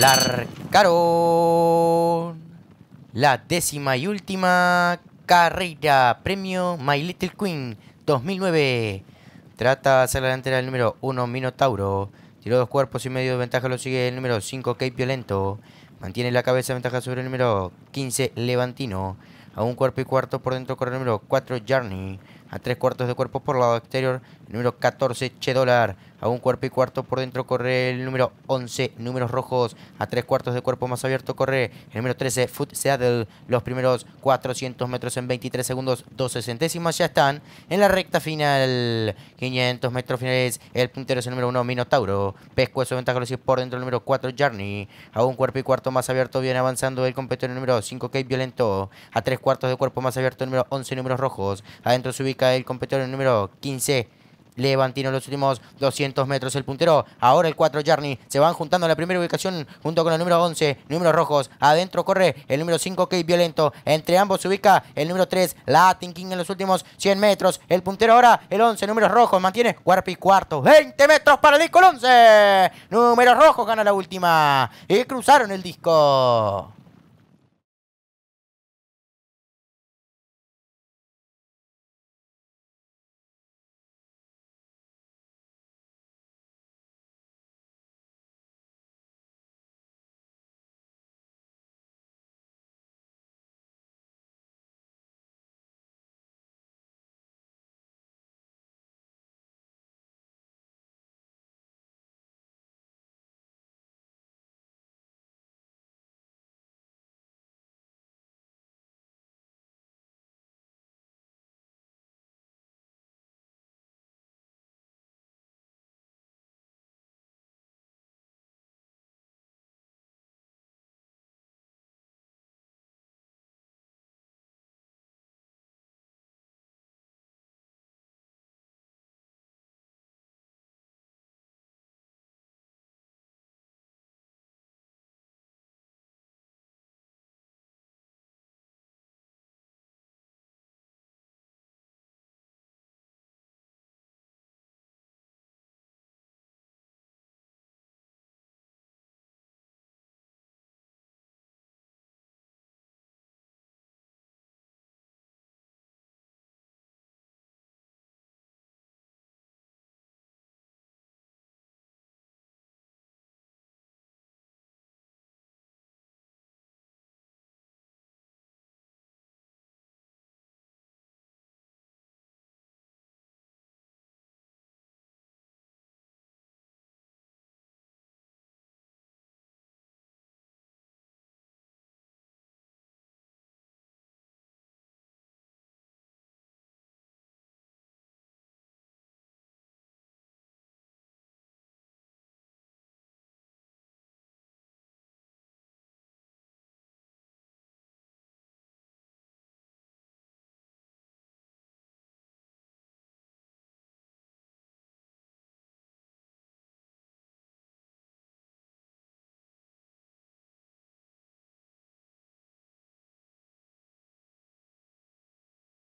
Larcaron la décima y última carrera premio My Little Queen 2009. Trata de hacer la delantera del número 1 Minotauro. Tiró dos cuerpos y medio de ventaja, lo sigue el número 5 Cape Violento. Mantiene la cabeza ventaja sobre el número 15 Levantino. A un cuerpo y cuarto por dentro corre el número 4 Journey a tres cuartos de cuerpo por lado exterior, el número 14 Che Dólar, a un cuerpo y cuarto por dentro corre el número 11 Números Rojos, a tres cuartos de cuerpo más abierto corre el número 13 Foot Seattle. los primeros 400 metros en 23 segundos 12 centésimas ya están en la recta final, 500 metros finales, el puntero es el número 1 Minotauro, pescuezo ventaja por dentro el número 4 Journey, a un cuerpo y cuarto más abierto viene avanzando el competidor número 5 Cape Violento, a tres cuartos de cuerpo más abierto el número 11 Números Rojos, adentro se ubica el competidor número 15. Levantino los últimos 200 metros el puntero. Ahora el 4 Jarni. Se van juntando en la primera ubicación junto con el número 11. Números rojos. Adentro corre el número 5 Kate Violento. Entre ambos se ubica el número 3 Latin King en los últimos 100 metros. El puntero ahora el 11. Números rojos. Mantiene Warpy y cuarto. 20 metros para el disco el 11. Números rojos gana la última. Y cruzaron el disco.